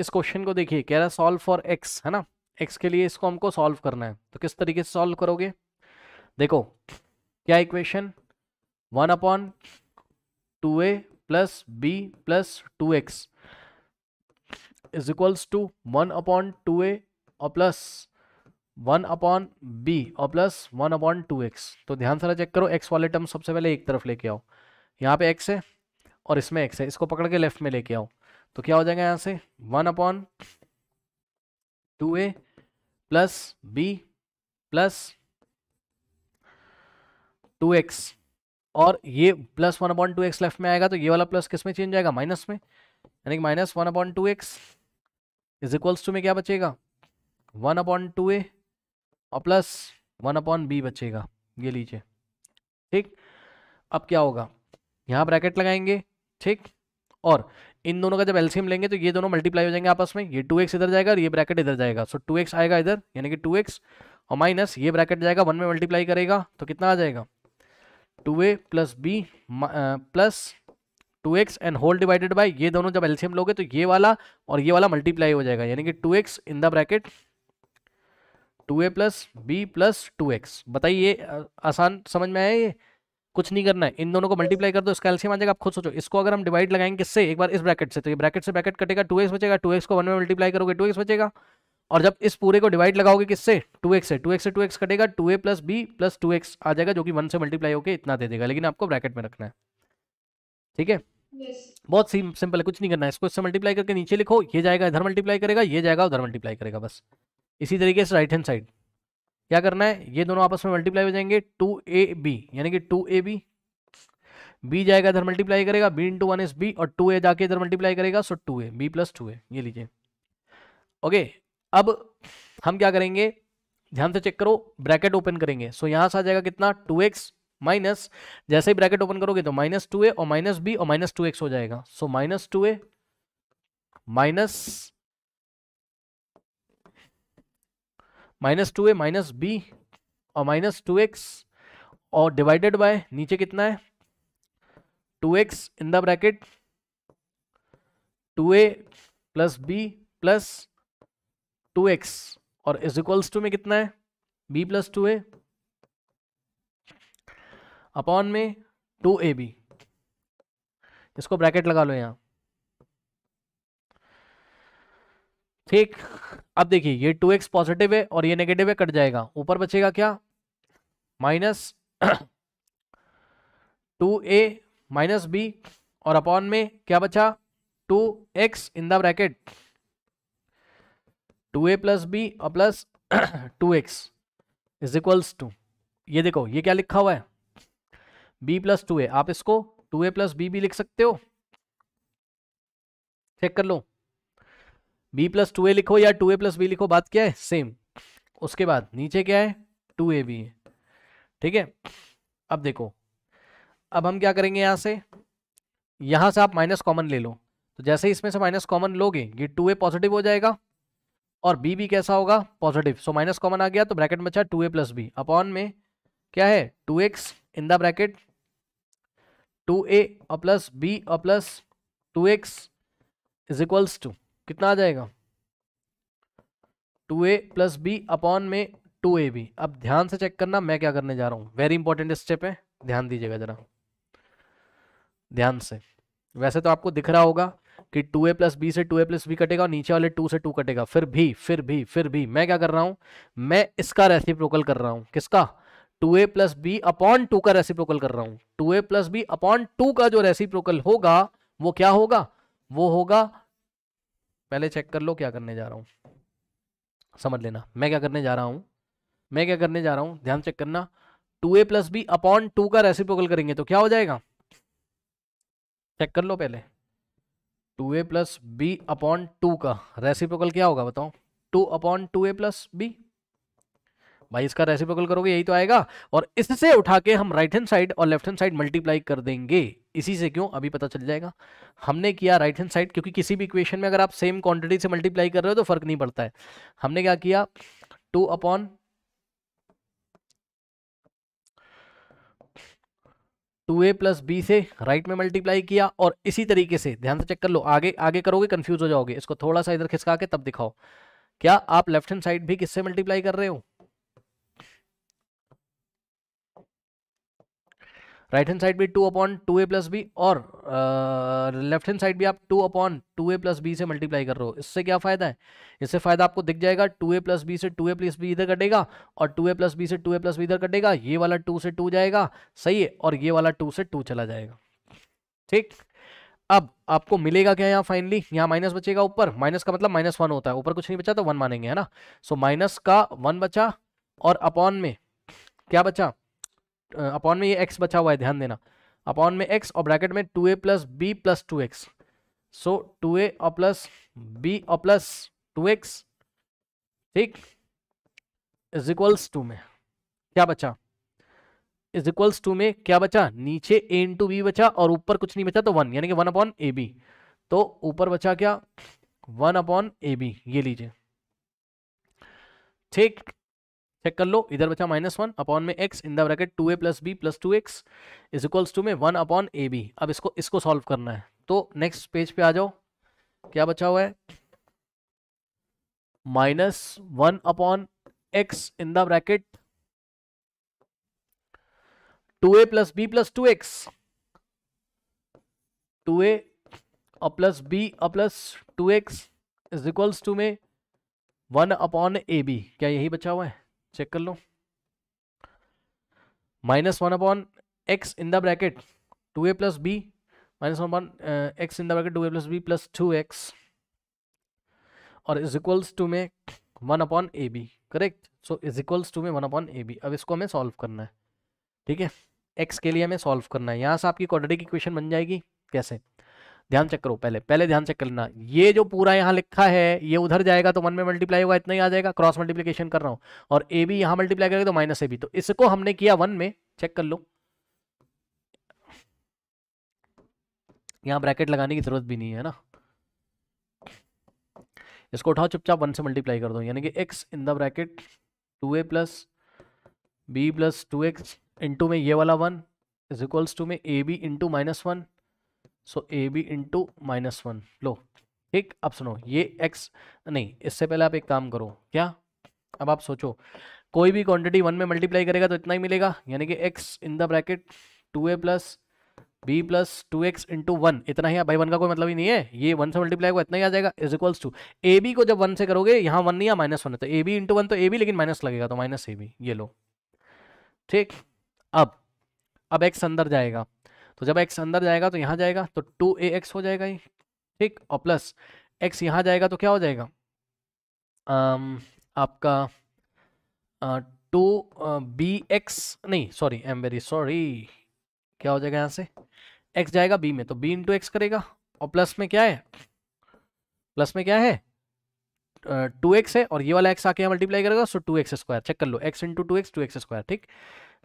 इस क्वेश्चन को देखिए कह रहा है सॉल्व फॉर एक्स है ना एक्स के लिए इसको हमको सॉल्व करना है तो किस तरीके से सॉल्व करोगे देखो क्या equation one upon two A plus B plus two X is equals to one upon two A और प्लस वन अपॉन बी और plus one upon two X तो ध्यान से चेक करो एक्स वाले टर्म सबसे पहले एक तरफ लेके आओ यहाँ पे एक्स है और इसमें एक्स है इसको पकड़ के लेफ्ट में लेके आओ तो क्या हो जाएगा यहां से one upon two A plus B plus two X और ये plus one upon two X left में आएगा तो ये वाला प्लस किस में चेंज आएगा माइनस में यानी कि minus one upon two X is equals to में क्या बचेगा वन अपॉइंट टू ए और प्लस वन अपॉन बी बचेगा ये लीजिए ठीक अब क्या होगा यहाँ ब्रैकेट लगाएंगे ठीक और इन दोनों का जब एल्सियम लेंगे तो ये दोनों मल्टीप्लाई हो जाएंगे आपस में ये टू इधर जाएगा और ये ब्रैकेट इधर जाएगा सो टू आएगा इधर यानी कि टू और माइनस ये ब्रैकेट जाएगा वन में मल्टीप्लाई करेगा तो कितना आ जाएगा two A plus B plus two X and whole divided by ये दोनों जब एल्सियम लोगे तो ये वाला और ये वाला मल्टीप्लाई हो जाएगा यानी कि two X in the bracket two A plus B plus two X बताइए आसान समझ में आया ये कुछ नहीं करना है इन दोनों को मल्टीप्लाई कर दो इसका एल्सियम आ जाएगा आप खुद सोचो इसको अगर हम डिवाइड लगाएंगे किससे एक बार इस ब्रैकेट से तो ये ब्रैकेट से ब्रैकेट कटेगा टू एक्स बचेगा टू एक्स को वन में मल्टीप्लाई करोगे टू एक्स बचेगा और जब इस पूरे को डिवाइड लगाओगे किससे टू एक्स से टू एक्स से टू एक्स कटेगा two A plus B plus two X आ जाएगा जो कि वन से मल्टीप्लाई होकर इतना दे देगा लेकिन आपको ब्रैकेट में रखना है ठीक है yes. बहुत सी सिंपल है कुछ नहीं करना है इसको इससे मल्टीप्लाई करके नीचे लिखो ये जाएगा इधर मल्टीप्लाई करेगा ये जाएगा उधर मल्टीप्लाई करेगा बस इसी तरीके से राइट हैंड साइड क्या करना है ये दोनों आपस में मल्टीप्लाई हो जाएंगे टू ए बी यानी कि टू ए बी बी जाएगा इधर मल्टीप्लाई करेगा B into one S B और टू ए जाके इधर मल्टीप्लाई करेगा so two A B plus two A ये लीजिए ओके अब हम क्या करेंगे ध्यान से चेक करो ब्रैकेट ओपन करेंगे सो यहां से आ जाएगा कितना टू एक्स माइनस जैसे ही ब्रैकेट ओपन करोगे तो माइनस टू ए और माइनस बी और माइनस टू एक्स हो जाएगा so minus two A minus minus two A minus B और माइनस टू एक्स और डिवाइडेड बाय नीचे कितना है two X in the bracket two A plus B plus two X और is equals to में कितना है B plus two A upon में टू ए बी इसको ब्रैकेट लगा लो यहाँ ठीक अब देखिए ये टू एक्स पॉजिटिव है और ये नेगेटिव है कट जाएगा ऊपर बचेगा क्या minus two A minus B और अपॉन में क्या बचा two X in the bracket two A plus B और plus two X is equals to ये देखो ये क्या लिखा हुआ है बी प्लस टू ए आप इसको टू ए प्लस बी भी लिख सकते हो चेक कर लो बी प्लस टू ए लिखो या टू ए प्लस बी लिखो बात क्या है सेम उसके बाद नीचे क्या है टू ए बी है ठीक है अब देखो अब हम क्या करेंगे यहां से यहां से आप माइनस कॉमन ले लो तो जैसे इसमें से माइनस कॉमन लोगे ये टू ए पॉजिटिव हो जाएगा और बी भी कैसा होगा पॉजिटिव सो माइनस कॉमन आ गया तो ब्रैकेट में अच्छा two A plus B upon में क्या है two X in the bracket two A plus B plus two X is equals to कितना आ जाएगा two A plus B upon में टू ए बी अब ध्यान से चेक करना मैं क्या करने जा रहा हूँ वेरी इंपॉर्टेंट स्टेप है ध्यान दीजिएगा जरा ध्यान से वैसे तो आपको दिख रहा होगा कि टू ए प्लस बी से टू ए प्लस बी कटेगा और नीचे वाले टू से टू कटेगा फिर भी फिर भी फिर भी मैं क्या कर रहा हूँ मैं इसका प्रोकल कर रहा हूँ किसका two A plus B upon two का प्रोकल कर रहा हूँ two A plus B upon two का जो प्रोकल होगा वो क्या होगा वो होगा पहले चेक कर लो क्या करने जा रहा हूँ समझ लेना मैं क्या करने जा रहा हूँ मैं क्या करने जा रहा हूँ ध्यान चेक करना two A plus B upon two का रेसिप्रोकल करेंगे तो क्या हो जाएगा चेक कर लो पहले two A plus B upon two का रेसिप्रोकल क्या होगा बताओ two upon two A plus B भाई इसका रेसिप्रोकल करोगे यही तो आएगा और इससे उठा के हम राइट हैंड साइड और लेफ्ट हैंड साइड मल्टीप्लाई कर देंगे इसी से क्यों अभी पता चल जाएगा हमने किया राइट हैंड साइड क्योंकि किसी भी इक्वेशन में अगर आप सेम क्वांटिटी से मल्टीप्लाई कर रहे हो तो फर्क नहीं पड़ता है हमने क्या किया two upon two A plus B से राइट में मल्टीप्लाई किया और इसी तरीके से ध्यान से चेक कर लो आगे आगे करोगे कंफ्यूज हो जाओगे इसको थोड़ा सा इधर खिसका के तब दिखाओ क्या आप लेफ्ट हैंड साइड भी किससे मल्टीप्लाई कर रहे हो राइट हैंड साइड भी two upon two A plus B और लेफ्ट हैंड साइड भी आप two upon two A plus B से मल्टीप्लाई कर रहे हो इससे क्या फ़ायदा है इससे फ़ायदा आपको दिख जाएगा टू ए प्लस बी से टू ए प्लस बी इधर कटेगा और टू ए प्लस बी से टू ए प्लस बी इधर कटेगा ये वाला टू से टू जाएगा सही है और ये वाला टू से टू चला जाएगा ठीक अब आपको मिलेगा क्या यहाँ फाइनली यहाँ माइनस बचेगा ऊपर माइनस का मतलब माइनस वन होता है ऊपर कुछ नहीं बचा तो वन मानेंगे है ना सो माइनस का वन बचा और अपॉन में क्या बचा अपॉन में ये एक्स बचा हुआ है ध्यान देना अपॉन में एक्स और ब्रैकेट में two A plus B plus two X so two A और प्लस बी और प्लस टू एक्स ठीक इज इक्वल्स टू में क्या बचा इज इक्वल्स टू में क्या बचा नीचे ए इंटू बी बचा और ऊपर कुछ नहीं बचा तो वन यानी कि वन अपॉन ए बी तो ऊपर बचा क्या वन अपॉन ए बी ये लीजिए ठीक चेक कर लो इधर बचा माइनस वन अपॉन में X in the bracket two A plus B plus two X is equals to में वन अपॉन ए बी अब इसको इसको सॉल्व करना है तो नेक्स्ट पेज पे आ जाओ क्या बचा हुआ है minus one upon X in the bracket two A plus B plus two X two A plus B plus two X is equals to में वन अपॉन ए बी क्या यही बचा हुआ है चेक कर लो minus one upon X in the bracket two A plus B minus one upon X in the bracket two A plus B plus two X और is equals to में one upon A B correct so is equals to में one upon A B अब इसको हमें solve करना है ठीक है एक्स के लिए हमें सॉल्व करना है यहाँ से आपकी क्वाड्रेटिक इक्वेशन बन जाएगी कैसे ध्यान चेक करो पहले पहले ध्यान चेक करना ये जो पूरा यहाँ लिखा है ये उधर जाएगा तो वन में मल्टीप्लाई होगा इतना ही आ जाएगा क्रॉस मल्टीप्लीकेशन कर रहा हूँ और ए बी यहाँ मल्टीप्लाई करेगा तो माइनस ए बी तो इसको हमने किया वन में चेक कर लो यहाँ ब्रैकेट लगाने की जरूरत भी नहीं है ना इसको उठाओ चुपचाप वन से मल्टीप्लाई कर दो यानी कि X in the bracket two A plus B plus two X into में ये वाला वन इज इक्वल्स टू में A B into minus one so A B into minus one लो ठीक अब सुनो ये एक्स नहीं इससे पहले आप एक काम करो क्या अब आप सोचो कोई भी क्वांटिटी वन में मल्टीप्लाई करेगा तो इतना ही मिलेगा यानी कि X in the bracket two A plus B plus two X into one इतना ही भाई वन का कोई मतलब ही नहीं है ये वन से मल्टीप्लाई होगा इतना ही आ जाएगा is equals to A B को जब वन से करोगे यहाँ वन नहीं या माइनस वन है तो ए बी इंटू वन तो ए बी लेकिन माइनस लगेगा तो माइनस ए बी ये लो ठीक अब अब एक्स अंदर जाएगा तो जब एक्स अंदर जाएगा तो यहाँ जाएगा तो टू ए एक्स हो जाएगा ये ठीक और प्लस एक्स यहाँ जाएगा तो क्या हो जाएगा आम, आपका टू बी एक्स नहीं sorry I am very sorry क्या हो जाएगा यहाँ से एक्स जाएगा बी में तो बी इंटू एक्स करेगा और प्लस में क्या है प्लस में क्या है टू एक्स है और ये वाला एक्स आके यहाँ मल्टीप्लाई करेगा so two X square check कर लो X into two X two X square ठीक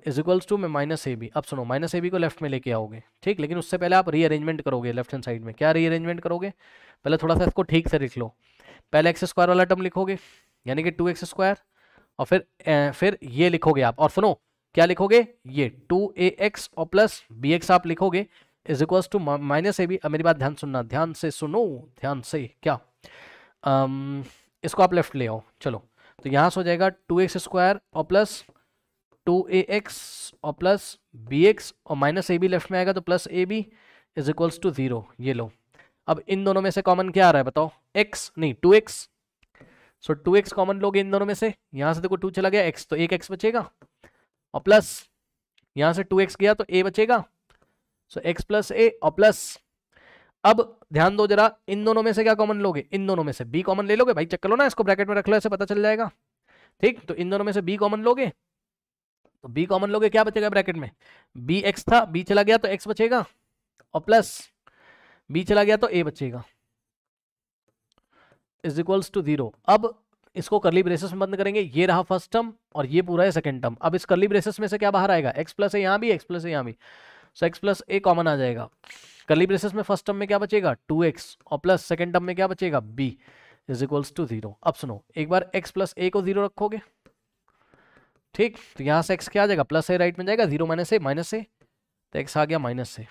इज इक्वल्स टू मैं माइनस ए बी अब सुनो माइनस ए बी को लेफ्ट में लेके आओगे ठीक लेकिन उससे पहले आप रीअरेंजमेंट करोगे लेफ्ट हैंड साइड में क्या रीअरेंजमेंट करोगे पहले थोड़ा सा इसको ठीक से लिख लो पहले एक्स स्क्वायर वाला टर्म लिखोगे यानी कि टू एक्स स्क्वायर और फिर ए, फिर ये लिखोगे आप और सुनो क्या लिखोगे ये टू ए एक्स और प्लस बी एक्स आप लिखोगे is equals to minus A B अब मेरी बात ध्यान सुनना ध्यान से सुनो ध्यान से क्या इसको आप लेफ्ट ले आओ चलो तो यहाँ से हो जाएगा टू एक्स स्क्वायर और प्लस टू ए एक्स और प्लस बी एक्स और माइनस ए बी लेफ्ट में आएगा तो plus A B is equals to zero ये लो अब इन दोनों में से कॉमन क्या आ रहा है बताओ एक्स नहीं two X so two X common लोगे इन दोनों में से यहाँ से देखो टू चला गया एक्स तो एक एक्स बचेगा और प्लस यहाँ से टू एक्स गया तो ए बचेगा सो एक्स प्लस ए और प्लस अब ध्यान दो जरा इन दोनों में से क्या कॉमन लोगे इन दोनों में से बी कॉमन ले लोगे भाई चेक कर लो ना इसको ब्रैकेट में रख लो ऐसे पता चल जाएगा ठीक तो इन दोनों में से बी कॉमन लोगे तो बी कॉमन लोगे क्या बचेगा ब्रैकेट में बी एक्स था बी चला गया तो एक्स बचेगा और प्लस बी चला गया तो ए बचेगा इज इक्वल्स टू जीरो अब इसको करली ब्रेसेस में बंद करेंगे ये रहा फर्स्ट टर्म और ये पूरा है सेकेंड टर्म अब इस करली ब्रेसेस में से क्या बाहर आएगा एक्स प्लस है यहाँ भी एक्स प्लस है यहाँ भी so X plus A common आ जाएगा करली ब्रेसेस में फर्स्ट टर्म में क्या बचेगा टू एक्स और प्लस सेकेंड टर्म में क्या बचेगा B is equals to zero अब सुनो एक बार एक्स प्लस ए को जीरो रखोगे ठीक तो यहाँ से एक्स क्या आ जाएगा प्लस ए राइट में जाएगा zero minus A minus A तो एक्स आ गया माइनस ए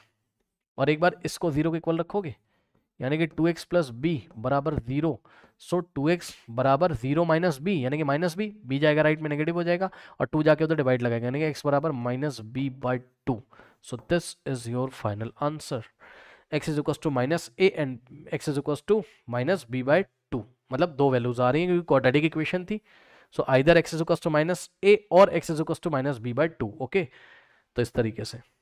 और एक बार इसको जीरो के इक्वल रखोगे यानी कि टू एक्स प्लस बी बराबर जीरो सो टू एक्स बराबर जीरो माइनस बी यानी कि माइनस बी बी जाएगा राइट में नेगेटिव हो जाएगा और टू जाके उधर डिवाइड लगाएगा यानी कि एक्स बराबर minus B by two so this is your final answer x is equals to minus A and x is equals to minus B by two मतलब दो वैल्यूज आ रही है क्योंकि क्वाड्रेटिक इक्वेशन थी so either x is equals to minus A और x is equals to minus B by two okay तो इस तरीके से